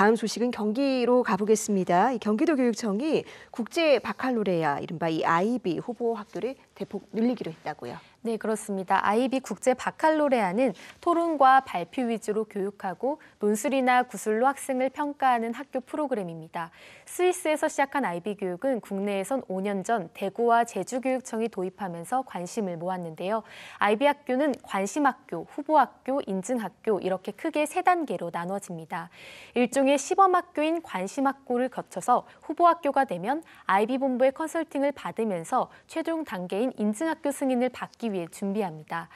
다음 소식은 경기로 가보겠습니다. 경기도 교육청이 국제 바칼로레아 이른바 이 IB 후보 학교를 대폭 늘리기로 했다고요. 네, 그렇습니다. 아이비 국제 바칼로레아는 토론과 발표 위주로 교육하고 논술이나 구술로 학생을 평가하는 학교 프로그램입니다. 스위스에서 시작한 아이비 교육은 국내에선 5년 전 대구와 제주교육청이 도입하면서 관심을 모았는데요. 아이비 학교는 관심학교, 후보학교, 인증학교 이렇게 크게 세 단계로 나눠집니다. 일종의 시범학교인 관심학교를 거쳐서 후보학교가 되면 아이비 본부의 컨설팅을 받으면서 최종 단계인 인증학교 승인을 받기 위해 준비합니다.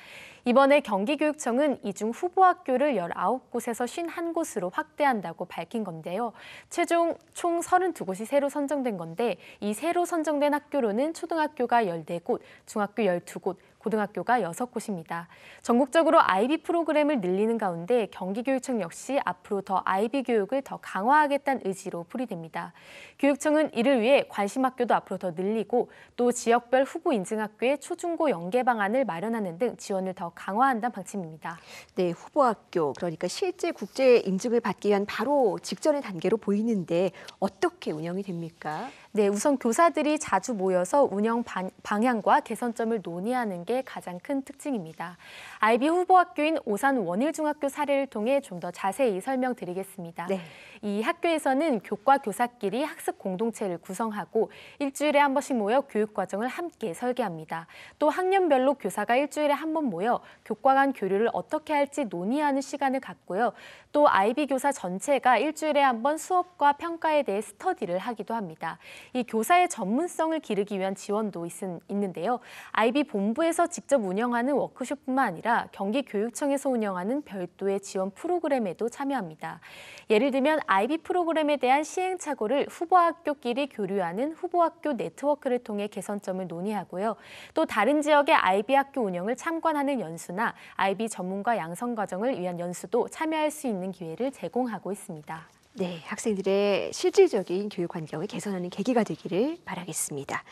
이번에 경기교육청은 이중 후보 학교를 19곳에서 51곳으로 확대한다고 밝힌 건데요. 최종 총 32곳이 새로 선정된 건데 이 새로 선정된 학교로는 초등학교가 14곳, 중학교 12곳, 고등학교가 6곳입니다. 전국적으로 IB 프로그램을 늘리는 가운데 경기교육청 역시 앞으로 더 IB 교육을 더 강화하겠다는 의지로 풀이됩니다. 교육청은 이를 위해 관심학교도 앞으로 더 늘리고 또 지역별 후보 인증학교의 초중고 연계 방안을 마련하는 등 지원을 더 강화한다는 방침입니다. 네, 후보 학교 그러니까 실제 국제 인증을 받기 위한 바로 직전의 단계로 보이는데 어떻게 운영이 됩니까? 네, 우선 교사들이 자주 모여서 운영 방, 향과 개선점을 논의하는 게 가장 큰 특징입니다. 아이비 후보 학교인 오산 원일중학교 사례를 통해 좀 더 자세히 설명드리겠습니다. 네. 이 학교에서는 교과 교사끼리 학습 공동체를 구성하고 일주일에 한 번씩 모여 교육 과정을 함께 설계합니다. 또 학년별로 교사가 일주일에 한 번 모여 교과 간 교류를 어떻게 할지 논의하는 시간을 갖고요. 또 아이비 교사 전체가 일주일에 한 번 수업과 평가에 대해 스터디를 하기도 합니다. 이 교사의 전문성을 기르기 위한 지원도 있, 는데요 아이비 본부에서 직접 운영하는 워크숍뿐만 아니라 경기교육청에서 운영하는 별도의 지원 프로그램에도 참여합니다. 예를 들면 아이비 프로그램에 대한 시행착오를 후보학교끼리 교류하는 후보학교 네트워크를 통해 개선점을 논의하고요. 또 다른 지역의 아이비 학교 운영을 참관하는 연수나 아이비 전문가 양성 과정을 위한 연수도 참여할 수 있는 기회를 제공하고 있습니다. 네, 학생들의 실질적인 교육 환경을 개선하는 계기가 되기를 바라겠습니다.